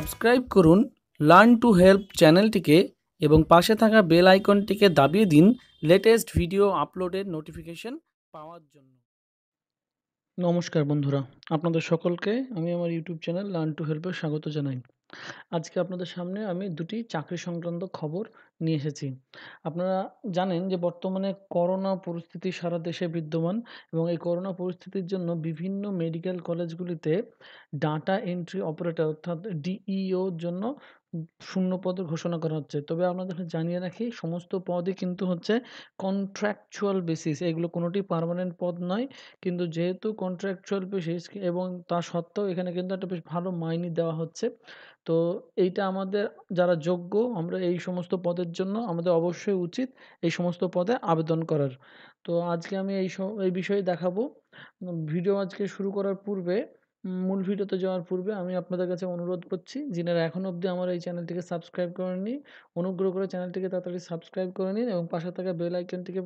Subscribe করুন learn to help চ্যানেলটিকে এবং পাশে থাকা বেল আইকনটিকে দাবিয়ে দিন লেটেস্ট ভিডিও আপলোডের নোটিফিকেশন পাওয়ার জন্য নমস্কার বন্ধুরা আপনাদের সকলকে আমি আমার ইউটিউব চ্যানেল লার্ন টু হেল্পে স্বাগত জানাই আজকে আপনাদের সামনে আমি দুটি চাকরি সংক্রান্ত খবর নিয়ে এসেছি। আপনারা জানেন যে বর্তমানে করোনা পরিস্থিতি সারা দেশে বিদ্যমান এবং এই করোনা পরিস্থিতির জন্য বিভিন্ন মেডিকেল কলেজগুলিতে ডাটা এন্ট্রি অপারেটর অর্থাৎ ডিইও e জন্য শূন্য পদ ঘোষণা করা হচ্ছে তবে আপনাদের জানিয়ে রাখি সমস্ত পদই কিন্তু হচ্ছে কন্ট্রাকচুয়াল বেসিস এগুলো কোনোটি পারমানেন্ট পদ নয় কিন্তু যেহেতু কন্ট্রাকচুয়াল বেসিস এবং তা সত্ত্বেও এখানে কিন্তু একটা বেশ ভালো মাইনি দেওয়া হচ্ছে তো এইটা আমাদের যারা যোগ্য আমরা এই সমস্ত পদের জন্য আমাদের অবশ্যই উচিত এই সমস্ত পদে আবেদন করার তো আজকে আমি এই এই বিষয়ে দেখাবো ভিডিও আজকে শুরু করার পূর্বে মূল ভিডিওতে যাওয়ার পূর্বে আমি আপনাদের কাছে অনুরোধ করছি যিনারা এখনও অবধি আমার এই চ্যানেলটিকে সাবস্ক্রাইব করেননি অনুগ্রহ করে চ্যানেলটিকে তাড়াতাড়ি সাবস্ক্রাইব করে নিন এবং পাশে থাকা বেল আইকনটিকে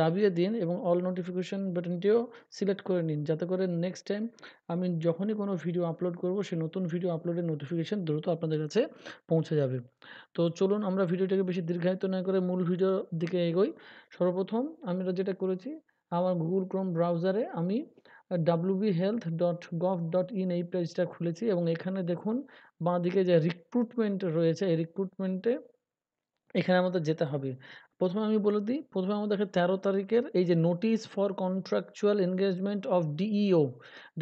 দাবিয়ে দিন এবং অল নোটিফিকেশান বাটনটিও সিলেক্ট করে নিন যাতে করে নেক্সট টাইম আমি যখনই কোনো ভিডিও আপলোড করব সে নতুন ভিডিও আপলোডের নোটিফিকেশান দ্রুত আপনাদের কাছে পৌঁছে যাবে তো চলুন আমরা ভিডিওটাকে বেশি দীর্ঘায়িত না করে মূল ভিডিওর দিকে এগোই সর্বপ্রথম আমরা যেটা করেছি আমার গুগল ক্রোম ব্রাউজারে আমি WB health dot gov dot in এই পেজটা খুলেছি এবং এখানে দেখুন বাঁ দিকে যে রিক্রুটমেন্ট রয়েছে এই রিক্রুটমেন্টে এখানে আমাদের যেতে হবে প্রথমে আমি বলে দিই প্রথমে আমাদেরকে তেরো তারিখের এই যে notice for contractual engagement of DEO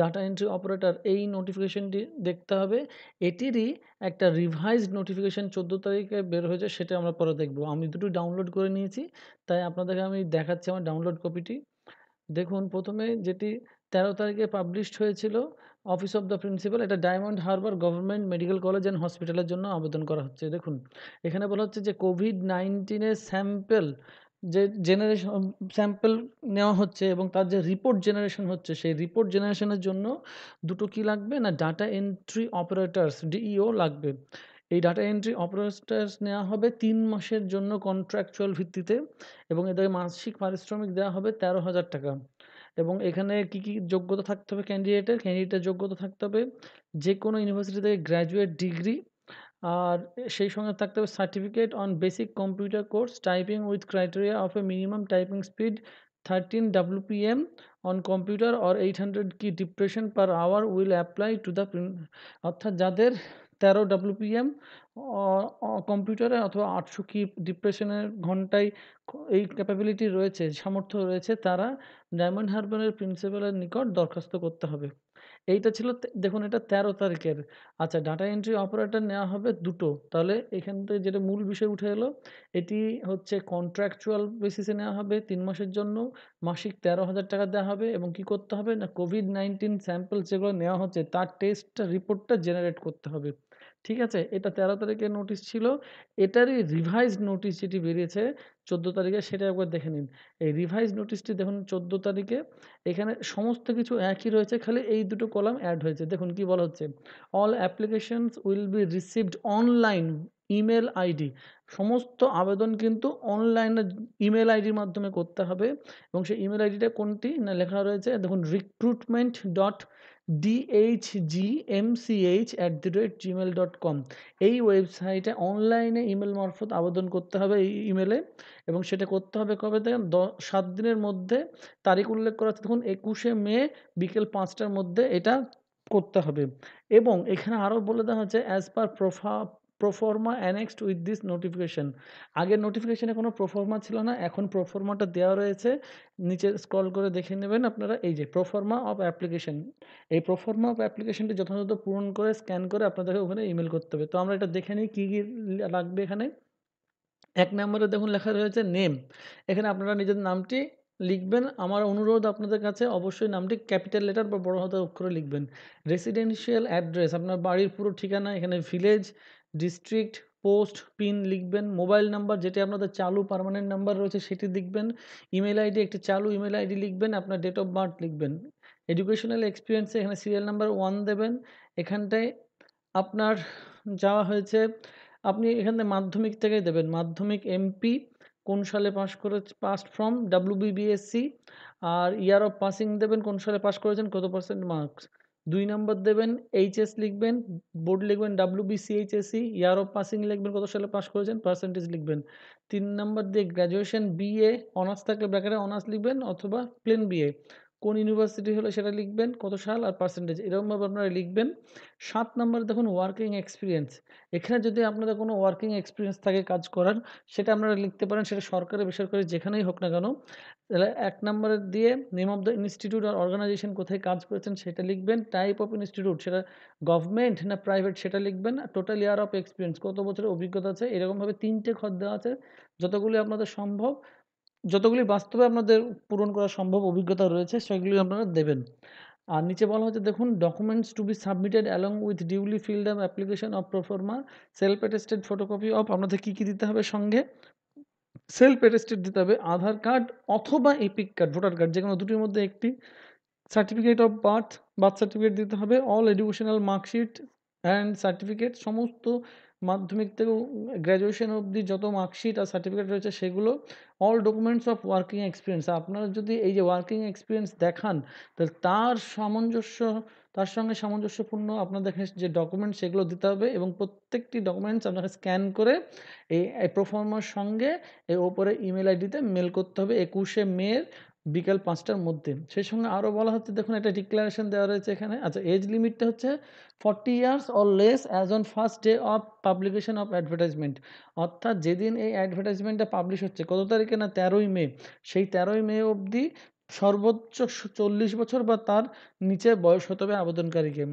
data entry operator এই নোটিফিকেশনটি দেখতে হবে এটিরই একটা রিভাইজ নোটিফিকেশান চোদ্দো তারিখে বের হয়েছে সেটা আমরা পরে দেখব আমি দুটো ডাউনলোড করে নিয়েছি তাই আপনাদেরকে আমি দেখাচ্ছি আমার ডাউনলোড কপিটি দেখুন প্রথমে যেটি তেরো তারিখে পাবলিশড হয়েছিল অফিস অফ দ্য প্রিন্সিপাল এটা Diamond Harbour government medical college and হসপিটালের জন্য আবেদন করা হচ্ছে দেখুন এখানে বলা হচ্ছে যে কোভিড নাইন্টিনের স্যাম্পেল যে জেনারেশন স্যাম্পেল নেওয়া হচ্ছে এবং তার যে রিপোর্ট জেনারেশন হচ্ছে সেই রিপোর্ট জেনারেশনের জন্য দুটো কি লাগবে না ডাটা এন্ট্রি অপারেটার্স ডিইও লাগবে এই ডাটা এন্ট্রি অপারেটার্স নেওয়া হবে তিন মাসের জন্য কন্ট্রাকচুয়াল ভিত্তিতে এবং এদের মাসিক পারিশ্রমিক দেওয়া হবে তেরো হাজার টাকা এবং এখানে কী কী যোগ্যতা থাকতে হবে ক্যান্ডিডেটের ক্যান্ডিডেটের যোগ্যতা থাকতে হবে যে কোনো ইউনিভার্সিটি থেকে গ্র্যাজুয়েট ডিগ্রি আর সেই সঙ্গে থাকতে হবে certificate on basic computer course typing with criteria of a minimum typing speed thirteen WPM on computer or eight hundred key depression per hour will apply to the অর্থাৎ যাদের তেরো ডাব্লুপিএম কম্পিউটারে অথবা আটশো কি ডিপ্রেশনের ঘন্টায় এই ক্যাপাবিলিটি রয়েছে সামর্থ্য রয়েছে তারা ডায়মন্ড হারবারের প্রিন্সিপালের নিকট দরখাস্ত করতে হবে এইটা ছিল দেখুন এটা তেরো তারিখের আচ্ছা ডাটা এন্ট্রি অপারেটর নেওয়া হবে দুটো তাহলে এখান থেকে যেটা মূল বিষয় উঠে এলো এটি হচ্ছে কন্ট্রাকচুয়াল বেসিসে নেওয়া হবে তিন মাসের জন্য মাসিক তেরো হাজার টাকা দেওয়া হবে এবং কি করতে হবে না কোভিড নাইন্টিন স্যাম্পল যেগুলো নেওয়া হচ্ছে তার টেস্টটা রিপোর্টটা জেনারেট করতে হবে ঠিক আছে? এটা ১৩ তারিখের নোটিশ ছিল। এটারই revised নোটিশ যেটি বেরিয়েছে চোদ্দ তারিখে সেটা একবার দেখে নিন। এই revised নোটিশটি দেখুন চোদ্দ তারিখে এখানে সমস্ত কিছু একই রয়েছে খালি এই দুটো কলাম add হয়েছে। দেখুন কি বলা হচ্ছে all applications will be received online email ID সমস্ত আবেদন কিন্তু অনলাইনে ইমেল আইডির মাধ্যমে করতে হবে এবং সেই ইমেল আইডিটা কোনটি? না লেখা রয়েছে দেখুন recruitment dot DHGMCH at the rate Gmail dot com এই ওয়েবসাইটে অনলাইনে ইমেল মারফত আবেদন করতে হবে এই ইমেলে এবং সেটা করতে হবে কবে দেখেন দশ সাত দিনের মধ্যে তারিখ উল্লেখ করা আছে দেখুন একুশে মে বিকেল পাঁচটার মধ্যে এটা করতে হবে এবং এখানে আরও বলে দেওয়া হচ্ছে অ্যাজ পার প্রোফা proforma annexed with this notification আগের নোটিফিকেশানে কোনো প্রফর্মা ছিল না এখন প্রফর্মাটা দেওয়া রয়েছে নিচে স্ক্রল করে দেখে নেবেন আপনারা এই যে প্রফর্মা অফ অ্যাপ্লিকেশন এই প্রফর্মা অফ অ্যাপ্লিকেশনটি যথাযথ পূরণ করে স্ক্যান করে আপনাদেরকে ওখানে ইমেল করতে হবে তো আমরা এটা দেখে নিই কী কী লাগবে এখানে এক নম্বরে দেখুন লেখা রয়েছে নেম এখানে আপনারা নিজের নামটি লিখবেন আমার অনুরোধ আপনাদের কাছে অবশ্যই নামটি ক্যাপিটাল লেটার বা বড় হাতের অক্ষরে লিখবেন রেসিডেন্সিয়াল অ্যাড্রেস আপনার বাড়ির পুরো ঠিকানা এখানে ভিলেজ ডিস্ট্রিক্ট পোস্ট পিন লিখবেন মোবাইল নাম্বার যেটি আপনাদের চালু পারমানেন্ট নাম্বার রয়েছে সেটি লিখবেন ইমেল আইডি একটি চালু ইমেল আইডি লিখবেন আপনার ডেট অফ বার্থ লিখবেন এডুকেশনাল এক্সপিরিয়েন্সে এখানে সিরিয়াল নাম্বার ওয়ান দেবেন এখানটায় আপনার যাওয়া হয়েছে আপনি এখানে মাধ্যমিক থেকে দেবেন মাধ্যমিক এমপি কোন সালে পাস করে পাস ফ্রম ডাব্লিউবিবিএসসি আর ইয়ার অফ পাসিং দেবেন কোন সালে পাস করেছেন কত পার্সেন্ট মার্কস দুই নম্বর দেবেন এইচএস লিখবেন বোর্ড লিখবেন W BCHSC year of passing লিখবেন কত সালে পাস করেছেন পার্সেন্টেজ লিখবেন তিন নম্বর দিয়ে গ্র্যাজুয়েশন বিএ অনার্স থাকলে ব্র্যাকেটে অনার্স লিখবেন অথবা প্লেন বিএ কোন ইউনিভার্সিটি হলে সেটা লিখবেন কত সাল আর পার্সেন্টেজ এরকমভাবে আপনারা লিখবেন সাত নম্বরে দেখুন ওয়ার্কিং এক্সপিরিয়েন্স এখানে যদি আপনাদের কোনো ওয়ার্কিং এক্সপিরিয়েন্স থাকে কাজ করার সেটা আপনারা লিখতে পারেন সেটা সরকারি বেসরকারি যেখানেই হোক না কেন তাহলে এক নম্বরে দিয়ে নেম অফ দ্য ইনস্টিটিউট আর অর্গানাইজেশন কোথায় কাজ করেছেন সেটা লিখবেন টাইপ অফ ইনস্টিটিউট সেটা গভর্নমেন্ট না প্রাইভেট সেটা লিখবেন আর টোটাল ইয়ার অফ এক্সপিরিয়েন্স কত বছরের অভিজ্ঞতা আছে এরকমভাবে তিনটে খত দেওয়া আছে যতগুলি আপনাদের সম্ভব যতগুলি বাস্তবে আপনাদের পূরণ করা সম্ভব অভিজ্ঞতা রয়েছে সেগুলি আপনারা দেবেন আর নিচে বলা হচ্ছে দেখুন documents to be submitted along with duly filled up application of proforma self attested photocopy of আপনাদের কী কী দিতে হবে সঙ্গে সেলফ অ্যাটেস্টেড দিতে হবে আধার কার্ড অথবা এপিক কার্ড ভোটার কার্ড যে কোনো দুটির মধ্যে একটি certificate of birth birth certificate দিতে হবে all educational marksheet and certificate সমস্ত মাধ্যমিক থেকে গ্র্যাজুয়েশন অবধি যত মার্কশিট আর সার্টিফিকেট রয়েছে সেগুলো all documents of working experience আপনারা যদি এই যে ওয়ার্কিং এক্সপিরিয়েন্স দেখান তাহলে তার সামঞ্জস্য তার সঙ্গে সামঞ্জস্যপূর্ণ আপনাদের যে ডকুমেন্টস সেগুলো দিতে হবে এবং প্রত্যেকটি ডকুমেন্টস আপনাকে স্ক্যান করে এই প্রোফর্মার সঙ্গে এই ওপরে ইমেল আইডিতে মেল করতে হবে একুশে মের বিকাল পাঁচটার মধ্যে সেই সঙ্গে আরও বলা হচ্ছে দেখুন একটা ডিক্লারেশন দেওয়া রয়েছে এখানে আচ্ছা এজ লিমিটটা হচ্ছে forty years or less as on first day of publication of advertisement অর্থাৎ যেদিন এই অ্যাডভার্টাইজমেন্টটা পাবলিশ হচ্ছে কত তারিখে না তেরোই মে সেই তেরোই মে অবধি সর্বোচ্চ চল্লিশ বছর বা তার নিচে বয়স হতে হবে আবেদনকারীকে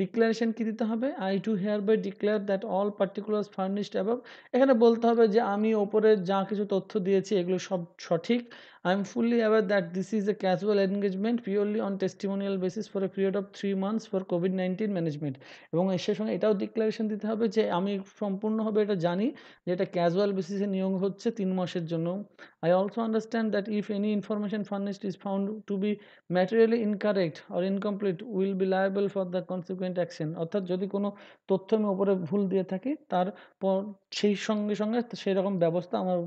ডিক্লারেশন কি দিতে হবে I to hereby declare that all particulars furnished অ্যাব এখানে বলতে হবে যে আমি ওপরে যা কিছু তথ্য দিয়েছি এগুলো সব সঠিক I am fully aware that this is a casual engagement purely on testimonial basis for a period of three months for COVID nineteen management এবং এর সঙ্গে এটাও ডিক্লারেশন দিতে হবে যে আমি সম্পূর্ণভাবে এটা জানি যে এটা ক্যাজুয়াল বেসিসে নিয়োগ হচ্ছে তিন মাসের জন্য I also understand that if any information furnished is found to be materially incorrect or incomplete will be liable for the consequence subsequent action অর্থাৎ যদি কোনো তথ্য আমি ওপরে ভুল দিয়ে থাকি তার সেই সঙ্গে সঙ্গে সেই রকম ব্যবস্থা আমার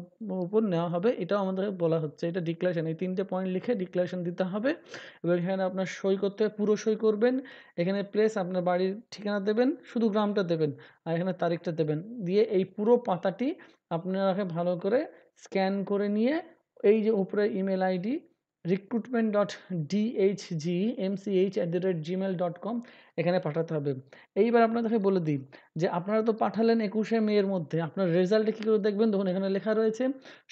উপর নেওয়া হবে এটাও আমাদের বলা হচ্ছে এটা ডিক্লারেশন এই তিনটে পয়েন্ট লিখে ডিক্লারেশন দিতে হবে এবং এখানে আপনার সই করতে হবে পুরো সই করবেন এখানে প্লেস আপনার বাড়ির ঠিকানা দেবেন শুধু গ্রামটা দেবেন আর এখানে তারিখটা দেবেন দিয়ে এই পুরো পাতাটি আপনারাকে ভালো করে স্ক্যান করে নিয়ে এই যে উপরে email ID recruitment dot DHG MCH at the rate Gmail dot com এখানে পাঠাতে হবে এইবার আপনাদেরকে বলে দিই যে আপনারা তো পাঠালেন একুশে মেয়ের মধ্যে আপনার রেজাল্টে কী করে দেখবেন তখন এখানে লেখা রয়েছে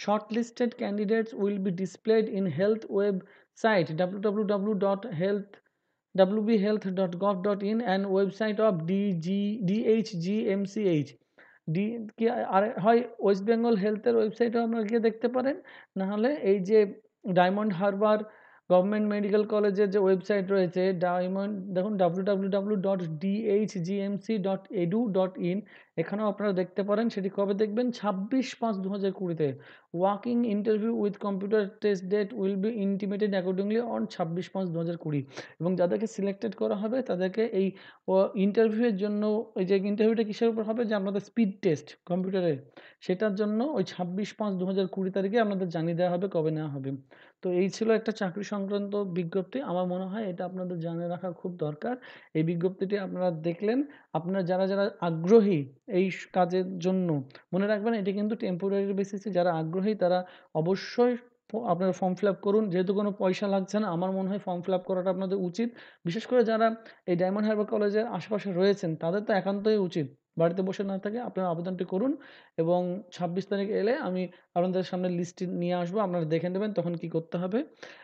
shortlisted candidates will be displayed in health website W W W dot health B health dot gov dot in and website of DG DHG MCH D কি আর হয় ওয়েস্ট বেঙ্গল হেলথের ওয়েবসাইটে আপনারা গিয়ে দেখতে পারেন নাহলে এই যে ডায়মন্ড হারবার গভর্নমেন্ট মেডিকেল কলেজের যে ওয়েবসাইট রয়েছে ডায়মন্ড দেখুন W W W dot DHGMC dot edu dot in এখানেও আপনারা দেখতে পারেন সেটি কবে দেখবেন ছাব্বিশ পাঁচ দু হাজার কুড়িতে walking interview with computer test date will be intimated accordingly on ছাব্বিশ পাঁচ দু হাজার কুড়ি এবং যাদেরকে সিলেক্টেড করা হবে তাদেরকে এই ইন্টারভিউয়ের জন্য ওই যে ইন্টারভিউটা কিসের উপর হবে যে আপনাদের স্পিড টেস্ট কম্পিউটারে সেটার জন্য ওই ছাব্বিশ পাঁচ দু হাজার কুড়ি তারিখে আপনাদের জানিয়ে দেওয়া হবে কবে নেওয়া হবে তো এই ছিল একটা চাকরি সংক্রান্ত বিজ্ঞপ্তি আমার মনে হয় এটা আপনাদের জানে রাখা খুব দরকার এই বিজ্ঞপ্তিটি আপনারা দেখলেন আপনারা যারা যারা আগ্রহী এই কাজের জন্য মনে রাখবেন এটি কিন্তু টেম্পোরারি বেসিসে যারা আগ্রহী তারা অবশ্যই আপনারা ফর্ম ফিল করুন যেহেতু কোনো পয়সা লাগছে না আমার মনে হয় ফর্ম ফিল করাটা আপনাদের উচিত বিশেষ করে যারা এই ডায়মন্ড হারবার কলেজের আশেপাশে রয়েছেন তাদের তো একান্তই উচিত বাড়িতে বসে না থাকে আপনারা আবেদনটি করুন এবং ছাব্বিশ তারিখ এলে আমি আপনাদের সামনে লিস্টটি নিয়ে আসবো আপনারা দেখে নেবেন তখন কি করতে হবে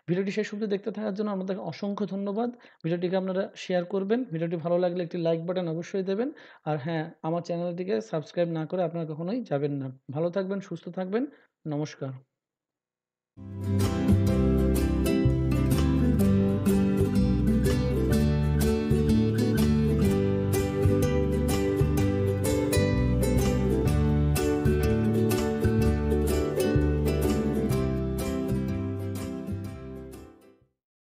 ভিডিওটি শেষ অবধি দেখতে থাকার জন্য আপনাদেরকে অসংখ্য ধন্যবাদ ভিডিওটিকে আপনারা শেয়ার করবেন ভিডিওটি ভালো লাগলে একটি লাইক বাটন অবশ্যই দেবেন আর হ্যাঁ আমার চ্যানেলটিকে সাবস্ক্রাইব না করে আপনারা কখনোই যাবেন না ভালো থাকবেন সুস্থ থাকবেন নমস্কার